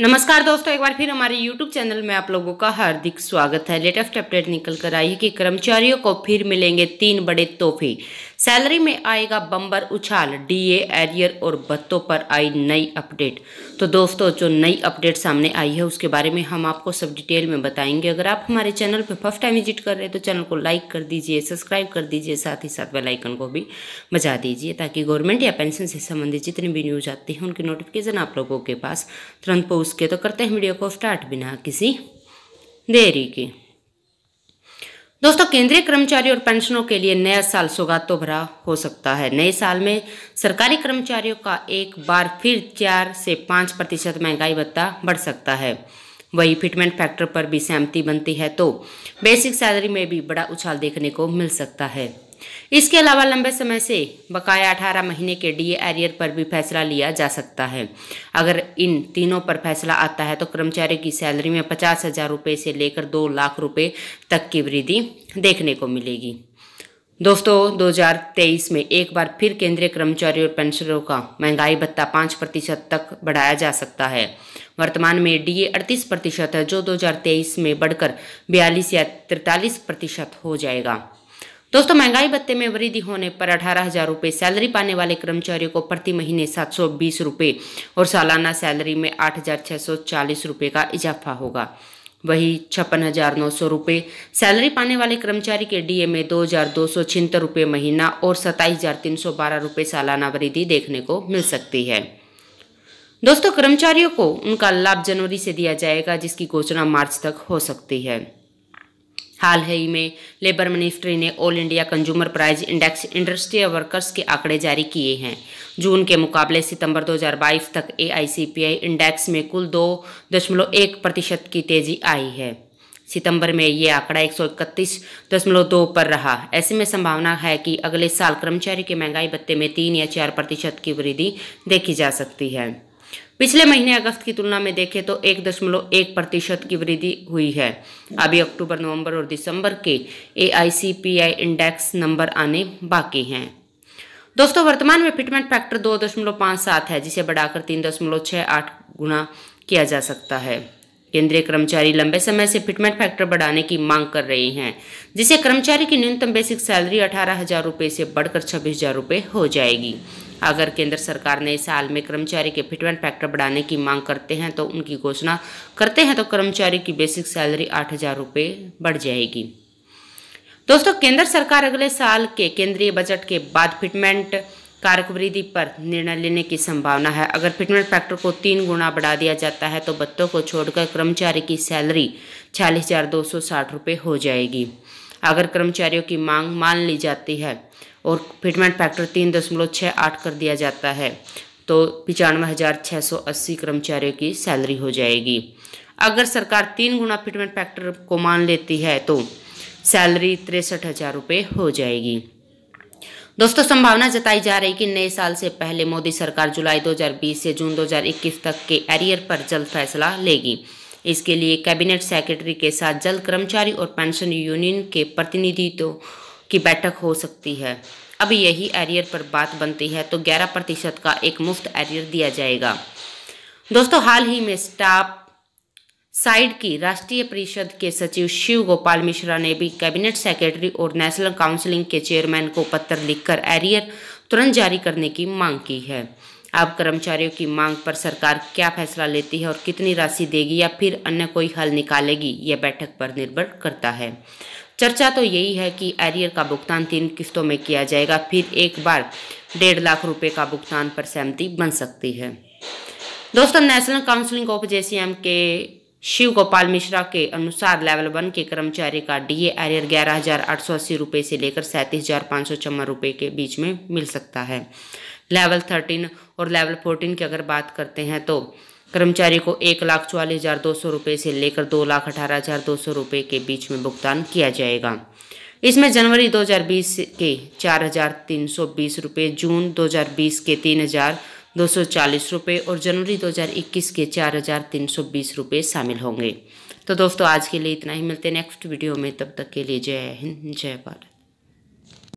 नमस्कार दोस्तों एक बार फिर हमारे YouTube चैनल में आप लोगों का हार्दिक स्वागत है लेटेस्ट अपडेट निकल कर आई है कि कर्मचारियों को फिर मिलेंगे तीन बड़े तोहफे सैलरी में आएगा बम्बर उछाल डीए एरियर और बत्तों पर आई नई अपडेट तो दोस्तों जो नई अपडेट सामने आई है उसके बारे में हम आपको सब डिटेल में बताएंगे अगर आप हमारे चैनल पर फर्स्ट टाइम विजिट कर रहे हैं तो चैनल को लाइक कर दीजिए सब्सक्राइब कर दीजिए साथ ही साथ बेलाइकन को भी बजा दीजिए ताकि गवर्नमेंट या पेंशन से संबंधित जितनी भी न्यूज आती है उनकी नोटिफिकेशन आप लोगों के पास तुरंत पहुँच के तो करते हैं वीडियो को स्टार्ट बिना किसी देरी के दोस्तों केंद्रीय कर्मचारी और पेंशनों के लिए नया साल सौगातों भरा हो सकता है नए साल में सरकारी कर्मचारियों का एक बार फिर चार से पाँच प्रतिशत महंगाई भत्ता बढ़ सकता है वही फिटमेंट फैक्टर पर भी सहमति बनती है तो बेसिक सैलरी में भी बड़ा उछाल देखने को मिल सकता है इसके अलावा लंबे समय से बकाया अठारह महीने के डीए एरियर पर भी फैसला लिया जा सकता है अगर इन तीनों पर फैसला आता है तो कर्मचारी की सैलरी में पचास हजार रुपये से लेकर दो लाख रुपये तक की वृद्धि देखने को मिलेगी दोस्तों 2023 में एक बार फिर केंद्रीय कर्मचारी और पेंशनरों का महंगाई भत्ता पाँच प्रतिशत तक बढ़ाया जा सकता है वर्तमान में डीए 38 प्रतिशत है जो 2023 में बढ़कर बयालीस या 43 प्रतिशत हो जाएगा दोस्तों महंगाई भत्ते में वृद्धि होने पर अठारह हजार रुपये सैलरी पाने वाले कर्मचारियों को प्रति महीने सात सौ बीस रुपये और सालाना सैलरी में आठ हजार छः सौ चालीस रुपये का इजाफा होगा वही छप्पन हजार नौ सौ रुपये सैलरी पाने वाले कर्मचारी के डीए में दो हजार दो सौ छिहत्तर रुपये महीना और सत्ताईस हजार तीन सौ बारह रुपये सालाना वृद्धि देखने को मिल सकती है दोस्तों कर्मचारियों को उनका लाभ जनवरी से दिया जाएगा जिसकी घोषणा मार्च तक हो सकती है हाल ही में लेबर मिनिस्ट्री ने All India Consumer Price Index Industrial Workers के आंकड़े जारी किए हैं जून के मुकाबले सितंबर 2022 तक ए इंडेक्स में कुल दो दशमलव एक प्रतिशत की तेजी आई है सितंबर में ये आंकड़ा एक दशमलव दो पर रहा ऐसे में संभावना है कि अगले साल कर्मचारी के महंगाई भत्ते में तीन या चार प्रतिशत की वृद्धि देखी जा सकती है पिछले महीने अगस्त की तुलना में देखें तो एक दशमलव एक प्रतिशत की वृद्धि हुई है अभी अक्टूबर नवंबर और दिसंबर के ए इंडेक्स नंबर आने बाकी हैं दोस्तों वर्तमान में फिटमेंट फैक्टर दो दशमलव पाँच सात है जिसे बढ़ाकर तीन दशमलव छः आठ गुना किया जा सकता है केंद्रीय कर्मचारी लंबे समय से फिटमेंट फैक्टर बढ़ाने की मांग कर रहे हैं जिसे कर्मचारी की न्यूनतम बेसिक सैलरी अठारह हज़ार रुपये से बढ़कर छब्बीस हज़ार रुपये हो जाएगी अगर केंद्र सरकार नए साल में कर्मचारी के फिटमेंट फैक्टर बढ़ाने की मांग करते हैं तो उनकी घोषणा करते हैं तो कर्मचारी की बेसिक सैलरी आठ हज़ार बढ़ जाएगी दोस्तों केंद्र सरकार अगले साल के केंद्रीय बजट के बाद फिटमेंट कारक वृद्धि पर निर्णय लेने की संभावना है अगर फिटमेंट फैक्टर को तीन गुना बढ़ा दिया जाता है तो बच्चों को छोड़कर कर्मचारी की सैलरी छियालीस हज़ार दो सौ साठ रुपये हो जाएगी अगर कर्मचारियों की मांग मान ली जाती है और फिटमेंट फैक्टर तीन दशमलव छः आठ कर दिया जाता है तो पचानवे हज़ार छः सौ अस्सी कर्मचारियों की सैलरी हो जाएगी अगर सरकार तीन गुना फिटमेंट फैक्टर को मान लेती है तो सैलरी तिरसठ हज़ार रुपये हो जाएगी दोस्तों संभावना जताई जा रही कि नए साल से पहले मोदी सरकार जुलाई 2020 से जून 2021 तक के एरियर पर जल्द फैसला लेगी इसके लिए कैबिनेट सेक्रेटरी के साथ जल्द कर्मचारी और पेंशन यूनियन के प्रतिनिधित्व की बैठक हो सकती है अब यही एरियर पर बात बनती है तो 11 प्रतिशत का एक मुफ्त एरियर दिया जाएगा दोस्तों हाल ही में स्टाफ साइड की राष्ट्रीय परिषद के सचिव शिव गोपाल मिश्रा ने भी कैबिनेट सेक्रेटरी और नेशनल काउंसिलिंग के चेयरमैन को पत्र लिखकर एरियर तुरंत जारी करने की मांग की है अब कर्मचारियों की मांग पर सरकार क्या फैसला लेती है और कितनी राशि देगी या फिर अन्य कोई हल निकालेगी यह बैठक पर निर्भर करता है चर्चा तो यही है कि एरियर का भुगतान तीन किस्तों में किया जाएगा फिर एक बार डेढ़ लाख रुपए का भुगतान पर सहमति बन सकती है दोस्तों नेशनल काउंसिलिंग ऑफ जे के शिव गोपाल मिश्रा के अनुसार लेवल वन के कर्मचारी का डीए एरियर ग्यारह हजार आठ सौ अस्सी रुपये से लेकर सैंतीस हजार पाँच सौ चौवन रुपये के बीच में मिल सकता है लेवल थर्टीन और लेवल फोर्टीन की अगर बात करते हैं तो कर्मचारी को एक लाख चौवालीस हज़ार दो सौ रुपये से लेकर दो लाख अठारह हज़ार दो सौ रुपये के बीच में भुगतान किया जाएगा इसमें जनवरी दो हजार बीस के चार हज़ार तीन सौ बीस रुपये जून दो हजार बीस के तीन हज़ार दो रुपये और जनवरी 2021 के चार रुपये शामिल होंगे तो दोस्तों आज के लिए इतना ही मिलते हैं नेक्स्ट वीडियो में तब तक के लिए जय हिंद जय भारत